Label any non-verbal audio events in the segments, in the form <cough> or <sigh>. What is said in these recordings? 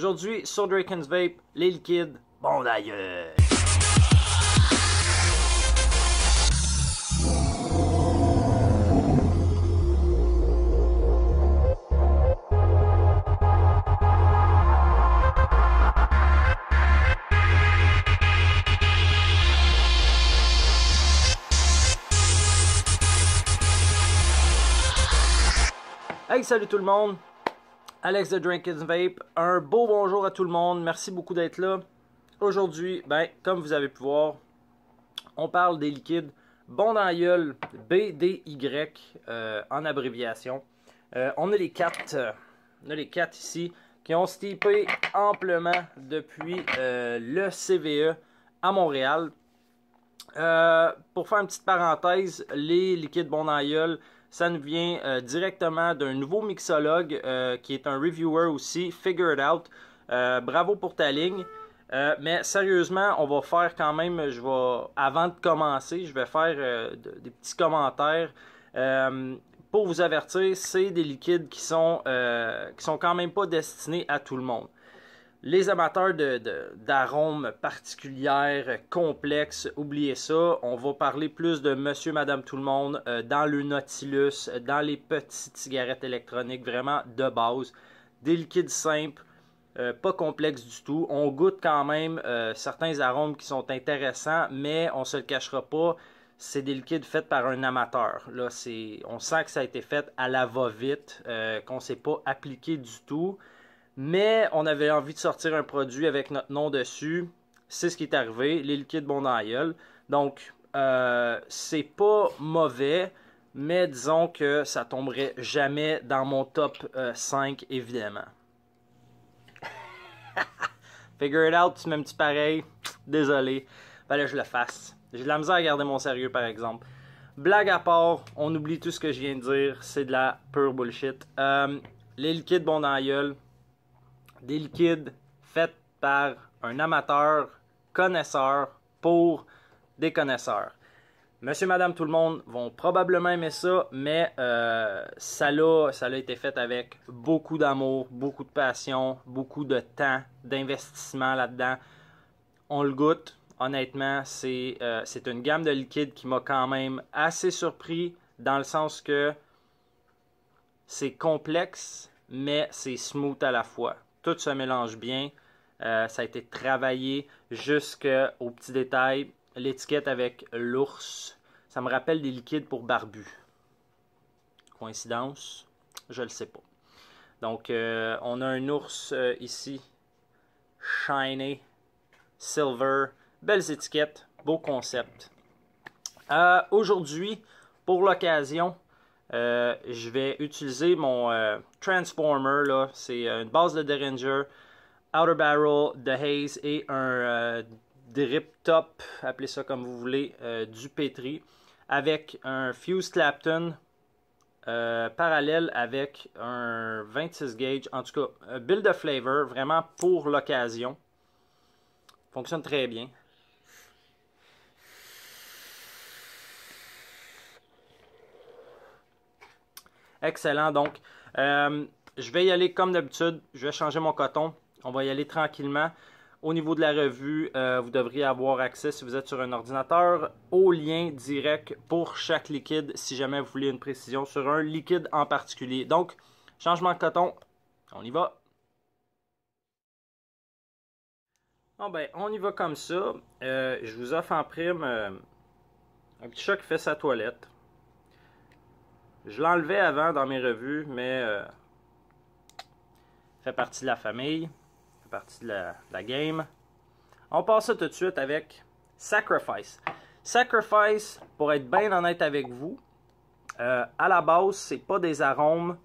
Aujourd'hui, sur Draken's Vape, les liquides, bon d'ailleurs. Hey, salut tout le monde! Alex de Drinkins Vape. Un beau bonjour à tout le monde. Merci beaucoup d'être là. Aujourd'hui, ben, comme vous avez pu voir, on parle des liquides Bon BDY euh, en abréviation. Euh, on a les quatre, euh, on a les quatre ici qui ont stipé amplement depuis le CVE à Montréal. pour faire une petite parenthèse, les liquides Bon ça nous vient euh, directement d'un nouveau mixologue euh, qui est un reviewer aussi, Figure It Out. Euh, bravo pour ta ligne. mais sérieusement, on va faire quand même, je vais, avant de commencer, je vais faire des petits commentaires. pour vous avertir, c'est des liquides qui sont, qui sont quand même pas destinés à tout le monde. Les amateurs d'arômes particulières, complexes, oubliez ça. On va parler plus de monsieur, madame, tout le monde euh, dans le Nautilus, dans les petites cigarettes électroniques, vraiment de base. Des liquides simples, euh, pas complexes du tout. On goûte quand même euh, certains arômes qui sont intéressants, mais on se le cachera pas. C'est des liquides faits par un amateur. Là, on sent que ça a été fait à la va-vite, qu'on ne s'est pas appliqué du tout. Mais on avait envie de sortir un produit avec notre nom dessus. C'est ce qui est arrivé, les liquides bon aïeul. Donc, euh, c'est pas mauvais, mais disons que ça tomberait jamais dans mon top 5, euh, évidemment. <laughs> Figure it out, tu un petit pareil? Désolé. Fallait ben que je le fasse. J'ai de la misère à garder mon sérieux, par exemple. Blague à part, on oublie tout ce que je viens de dire. C'est de la pure bullshit. Euh, les liquides bon dans des liquides faits par un amateur connaisseur pour des connaisseurs. Monsieur, madame, tout le monde vont probablement aimer ça, mais euh, ça, l'a, ça été fait avec beaucoup d'amour, beaucoup de passion, beaucoup de temps, d'investissement là-dedans. On le goûte, honnêtement, c'est, euh, c'est une gamme de liquides qui m'a quand même assez surpris, dans le sens que c'est complexe, mais c'est smooth à la fois. Tout se mélange bien. Euh, ça a été travaillé jusqu'au petit détail. L'étiquette avec l'ours. Ça me rappelle des liquides pour barbu. Coïncidence Je le sais pas. Donc, euh, on a un ours euh, ici. Shiny. Silver. Belles étiquettes. Beau concept. Aujourd'hui, pour l'occasion, euh, je vais utiliser mon euh, Transformer, C'est euh, une base de Derringer, Outer Barrel, de Haze et un drip top, appelez ça comme vous voulez, du pétri Avec un Fuse Clapton parallèle avec un 26 gauge. En tout cas, build of flavor, vraiment pour l'occasion. Fonctionne très bien. Excellent. Donc, euh, je vais y aller comme d'habitude. Je vais changer mon coton. On va y aller tranquillement. Au niveau de la revue, euh, vous devriez avoir accès, si vous êtes sur un ordinateur, au lien direct pour chaque liquide, si jamais vous voulez une précision sur un liquide en particulier. Donc, changement de coton, on y va. Ah ben, on y va comme ça. Euh, je vous offre en prime un petit chat qui fait sa toilette. Je l'enlevais avant dans mes revues, mais euh, fait partie de la famille, fait partie de la, game. On passe tout de suite avec Sacrifice. Sacrifice, pour être bien honnête avec vous, euh, à la base, c'est pas des arômes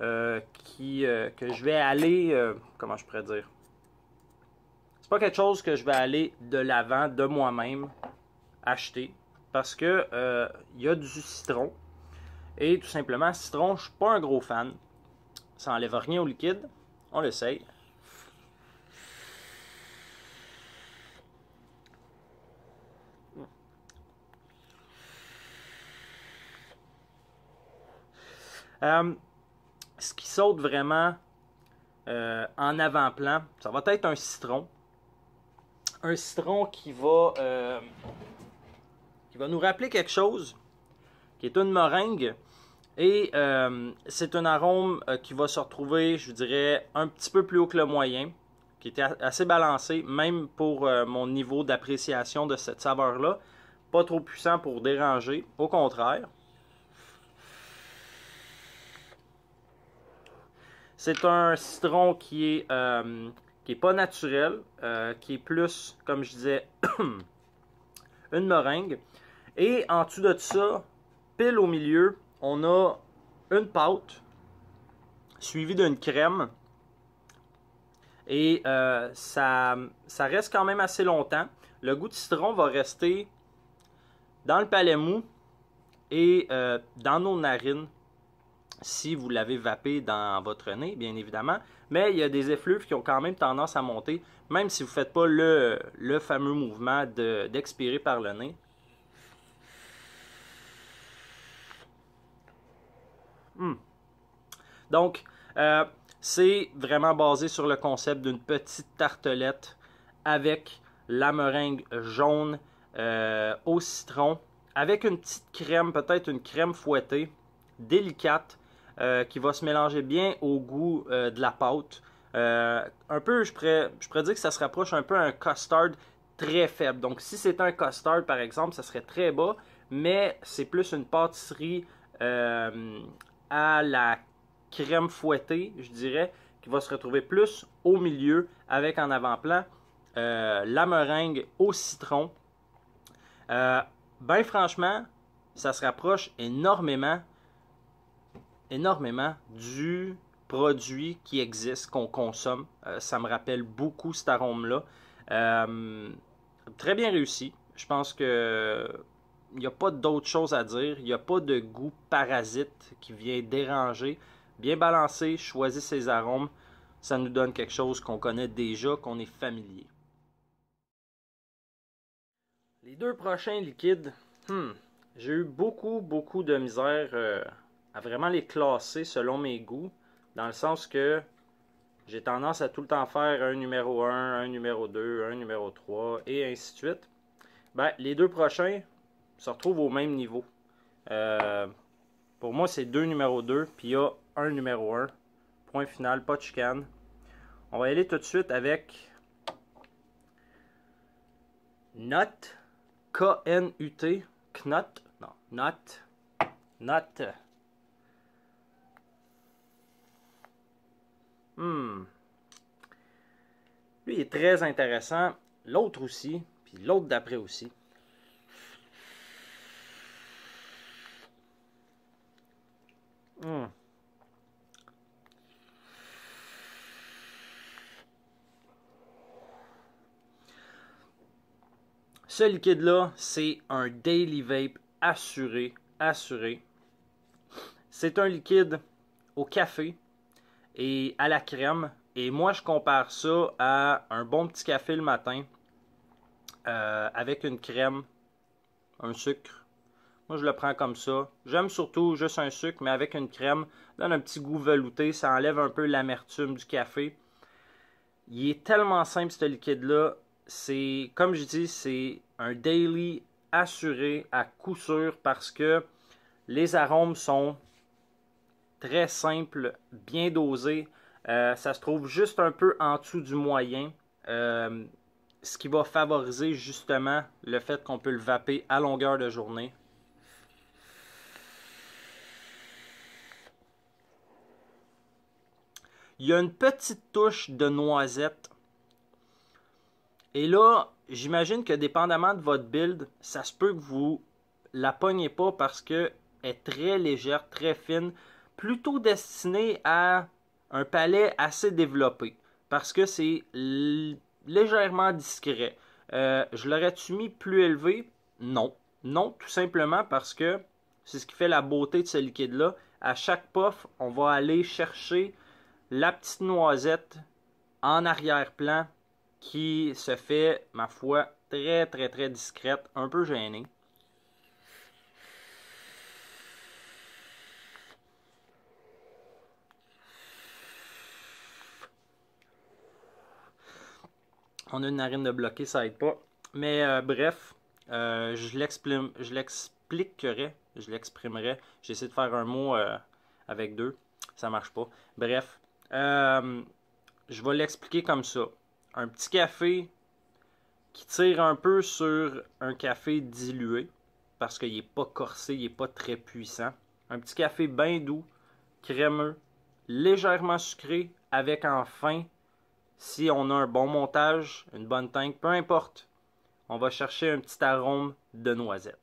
euh, qui, que je vais aller, comment je pourrais dire, c'est pas quelque chose que je vais aller de l'avant de moi-même acheter parce que il y a du citron, et tout simplement, citron, je suis pas un gros fan. Ça n'enlève rien au liquide. On le sait euh, ce qui saute vraiment euh, en avant-plan, ça va être un citron. Un citron qui va, euh, qui va nous rappeler quelque chose, qui est une meringue. Et euh, c'est un arôme euh, qui va se retrouver, je dirais, un petit peu plus haut que le moyen, qui était assez balancé, même pour euh, mon niveau d'appréciation de cette saveur-là. Pas trop puissant pour déranger, au contraire. C'est un citron qui est, qui est pas naturel, qui est plus, comme je disais, <coughs> une meringue. Et en dessous de ça, pile au milieu, on a une pâte suivie d'une crème. Et euh, ça, reste quand même assez longtemps. Le goût de citron va rester dans le palais mou et euh, dans nos narines si vous l'avez vapé dans votre nez, bien évidemment. Mais il y a des effluves qui ont quand même tendance à monter, même si vous ne faites pas le, le fameux mouvement d'expirer par le nez. Hmm. Donc, euh, c'est vraiment basé sur le concept d'une petite tartelette avec la meringue jaune euh, au citron, avec une petite crème, peut-être une crème fouettée, délicate, euh, qui va se mélanger bien au goût de la pâte. un peu, je pourrais, dire que ça se rapproche un peu à un custard très faible. Donc, si c'est un custard, par exemple, ça serait très bas, mais c'est plus une pâtisserie à la crème fouettée, je dirais, qui va se retrouver plus au milieu avec en avant-plan euh, la meringue au citron. Bien euh, ben franchement, ça se rapproche énormément, énormément du produit qui existe, qu'on consomme. Euh, ça me rappelle beaucoup cet arôme-là. très bien réussi. Je pense que n'y a pas d'autre chose à dire. Il n'y a pas de goût parasite qui vient déranger. Bien balancé, choisir ses arômes. Ça nous donne quelque chose qu'on connaît déjà, qu'on est familier. Les deux prochains liquides, hmm, j'ai eu beaucoup, beaucoup de misère euh, à vraiment les classer selon mes goûts, dans le sens que j'ai tendance à tout le temps faire un numéro 1, un numéro 2, un numéro 3, et ainsi de suite. Ben, les deux prochains, se retrouve au même niveau. Euh, pour moi, c'est deux numéro 2, puis il y a un numéro 1. Point final, pas de On va aller tout de suite avec Not, K-N-U-T, Knot, non, Not, Not. Hmm. Lui, est très intéressant. L'autre aussi, puis l'autre d'après aussi. Hmm. Ce liquide-là, c'est un Daily Vape assuré, assuré. C'est un liquide au café et à la crème. Et moi, je compare ça à un bon petit café le matin euh, avec une crème, un sucre, moi, je le prends comme ça. J'aime surtout juste un sucre, mais avec une crème. Donne un petit goût velouté. Ça enlève un peu l'amertume du café. Il est tellement simple, ce liquide-là. C'est, comme je dis, c'est un daily assuré à coup sûr parce que les arômes sont très simples, bien dosés. Euh, ça se trouve juste un peu en dessous du moyen. Euh, ce qui va favoriser justement le fait qu'on peut le vaper à longueur de journée Il y a une petite touche de noisette. Et là, j'imagine que dépendamment de votre build, ça se peut que vous la pognez pas parce qu'elle est très légère, très fine, plutôt destinée à un palais assez développé parce que c'est légèrement discret. Euh, je l'aurais-tu mis plus élevé Non. Non, tout simplement parce que c'est ce qui fait la beauté de ce liquide-là. À chaque puff, on va aller chercher la petite noisette en arrière-plan qui se fait, ma foi, très très très discrète, un peu gênée. On a une narine de bloquer, ça aide pas. Mais euh, bref, euh, je l'expliquerai, je l'exprimerai. J'essaie de faire un mot euh, avec deux, ça marche pas. Bref, euh, je vais l'expliquer comme ça. Un petit café qui tire un peu sur un café dilué parce qu'il n'est pas corsé, il n'est pas très puissant. Un petit café bien doux, crémeux, légèrement sucré, avec enfin, si on a un bon montage, une bonne teinte, peu importe, on va chercher un petit arôme de noisette.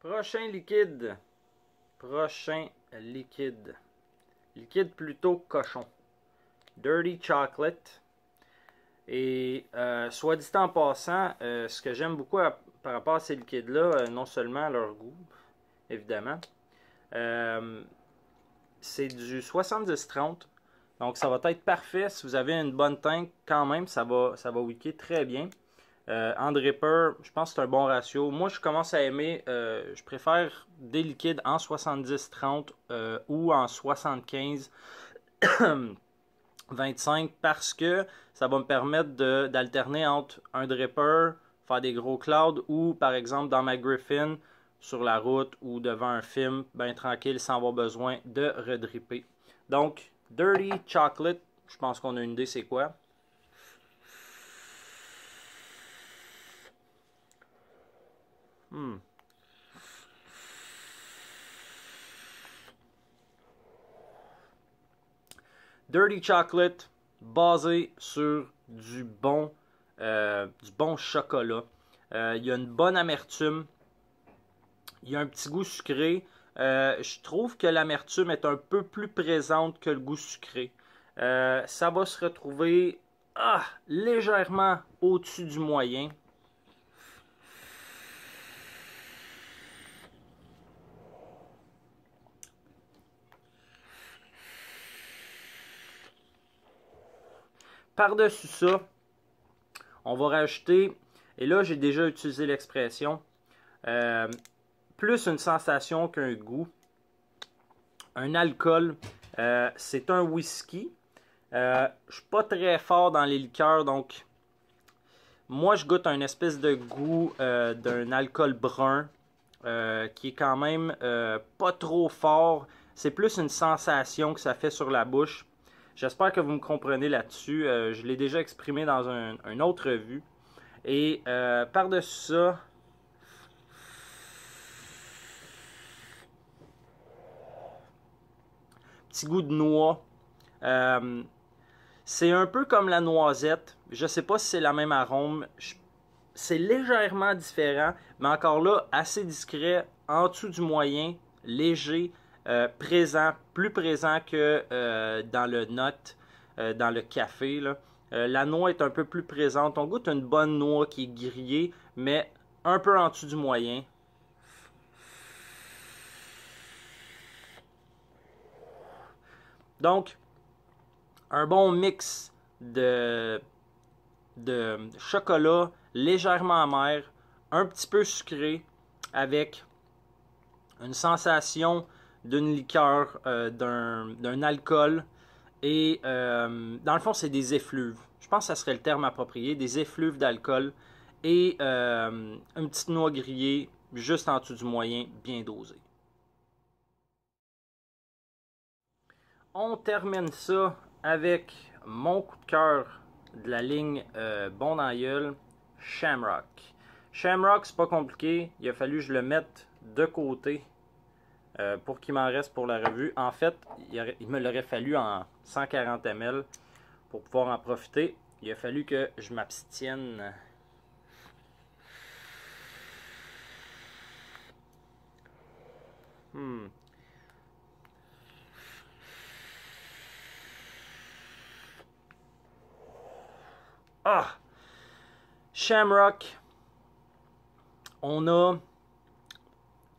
Prochain liquide. Prochain liquide. Liquide plutôt cochon. Dirty Chocolate. Et euh, soit dit en passant, euh, ce que j'aime beaucoup par rapport à ces liquides-là, euh, non seulement leur goût, évidemment, c'est du 70-30. Donc ça va être parfait. Si vous avez une bonne teinte, quand même, ça va, ça va wicker très bien. En euh, André je pense que c'est un bon ratio. Moi, je commence à aimer, euh, je préfère des liquides en 70-30 euh, ou en 75-25 <coughs> parce que ça va me permettre d'alterner entre un dripper, faire des gros clouds ou par exemple dans ma Griffin sur la route ou devant un film, bien tranquille sans avoir besoin de redripper. Donc, Dirty Chocolate, je pense qu'on a une idée c'est quoi. Hmm. Dirty Chocolate, basé sur du bon, euh, du bon chocolat. Euh, il y a une bonne amertume. Il y a un petit goût sucré. Euh, je trouve que l'amertume est un peu plus présente que le goût sucré. ça va se retrouver ah, légèrement au-dessus du moyen. Par-dessus ça, on va rajouter, et là j'ai déjà utilisé l'expression, euh, plus une sensation qu'un goût. Un alcool, euh, c'est un whisky. Euh, je suis pas très fort dans les liqueurs, donc moi je goûte un espèce de goût d'un alcool brun qui est quand même pas trop fort. C'est plus une sensation que ça fait sur la bouche. J'espère que vous me comprenez là-dessus. Euh, je l'ai déjà exprimé dans une autre revue. Et euh, par-dessus ça, petit goût de noix. Euh, c'est un peu comme la noisette. Je ne sais pas si c'est la même arôme. C'est légèrement différent, mais encore là, assez discret, en dessous du moyen, léger, euh, présent, plus présent que euh, dans le note, euh, dans le café. Là. la noix est un peu plus présente. On goûte une bonne noix qui est grillée, mais un peu en dessous du moyen. Donc, un bon mix de, de chocolat légèrement amer, un petit peu sucré, avec une sensation d'une liqueur, euh, d'un alcool. Et euh, dans le fond, c'est des effluves. Je pense que ça serait le terme approprié, des effluves d'alcool et euh, une petite noix grillée juste en dessous du moyen, bien dosée. On termine ça avec mon coup de cœur de la ligne Bon dans Shamrock. Shamrock, c'est pas compliqué, il a fallu que je le mette de côté euh, pour qu'il m'en reste pour la revue. En fait, il, me l'aurait fallu en 140 ml pour pouvoir en profiter. Il a fallu que je m'abstienne. Hmm. Ah! Shamrock, on a,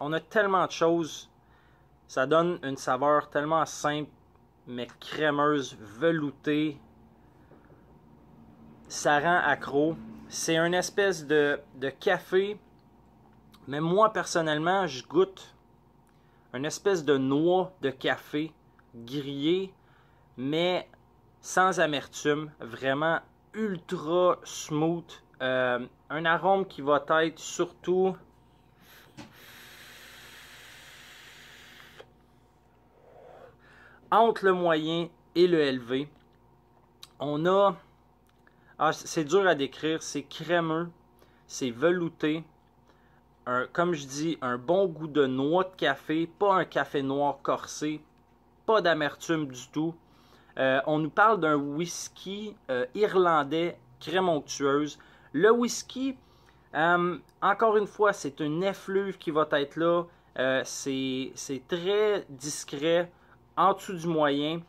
on a tellement de choses ça donne une saveur tellement simple, mais crémeuse, veloutée. Ça rend accro. C'est une espèce de, café, mais moi personnellement, je goûte une espèce de noix de café grillée, mais sans amertume, vraiment ultra smooth. Euh, un arôme qui va être surtout entre le moyen et le élevé. On a. Ah, c'est dur à décrire, c'est crémeux, c'est velouté. comme je dis, un bon goût de noix de café, pas un café noir corsé, pas d'amertume du tout. Euh, on nous parle d'un whisky euh, irlandais crème onctueuse. Le whisky, euh, encore une fois, c'est un effluve qui va être là. c'est très discret en dessous du moyen,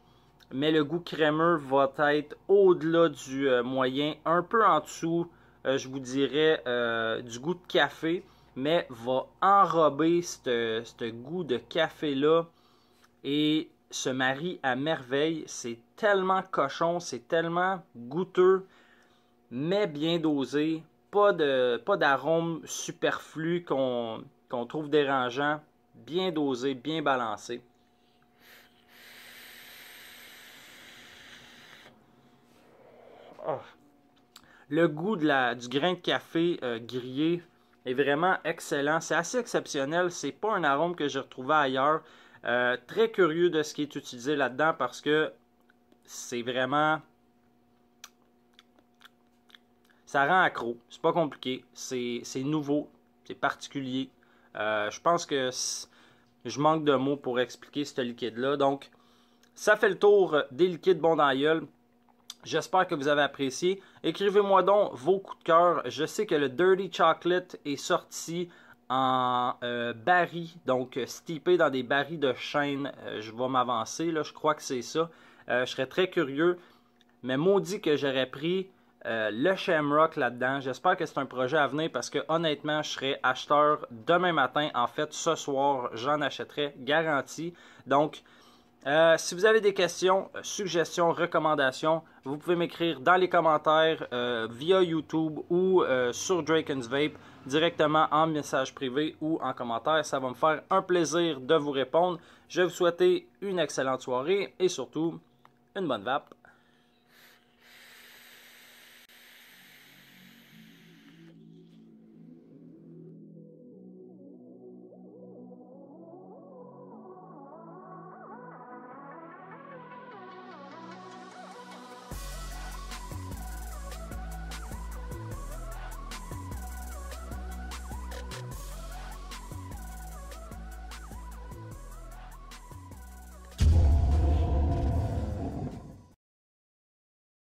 mais le goût crémeux va être au-delà du euh, moyen, un peu en dessous, euh, je vous dirais, euh, du goût de café, mais va enrober ce goût de café-là et se marie à merveille. C'est tellement cochon, c'est tellement goûteux, mais bien dosé. Pas d'arôme pas superflu qu'on trouve dérangeant. Bien dosé, bien balancé. Ah. Le goût du grain de café euh, grillé est vraiment excellent. C'est assez exceptionnel. C'est pas un arôme que j'ai retrouvé ailleurs. Euh, très curieux de ce qui est utilisé là-dedans parce que c'est vraiment. Ça rend accro. C'est pas compliqué. C'est nouveau. C'est particulier. Euh, je pense que je manque de mots pour expliquer ce liquide-là. Donc, ça fait le tour des liquides bons dans J'espère que vous avez apprécié. Écrivez-moi donc vos coups de cœur. Je sais que le Dirty Chocolate est sorti en euh, donc euh, stipé dans des barils de chêne. Euh, je vais m'avancer, là, je crois que c'est ça. Euh, je serais très curieux, mais maudit que j'aurais pris le Shamrock là-dedans. J'espère que c'est un projet à venir parce que honnêtement, je serais acheteur demain matin. En fait, ce soir, j'en achèterai, garanti. Donc, euh, si vous avez des questions, euh, suggestions, recommandations, vous pouvez m'écrire dans les commentaires euh, via YouTube ou sur Draken's Vape directement en message privé ou en commentaire. Ça va me faire un plaisir de vous répondre. Je vous souhaite une excellente soirée et surtout une bonne vape.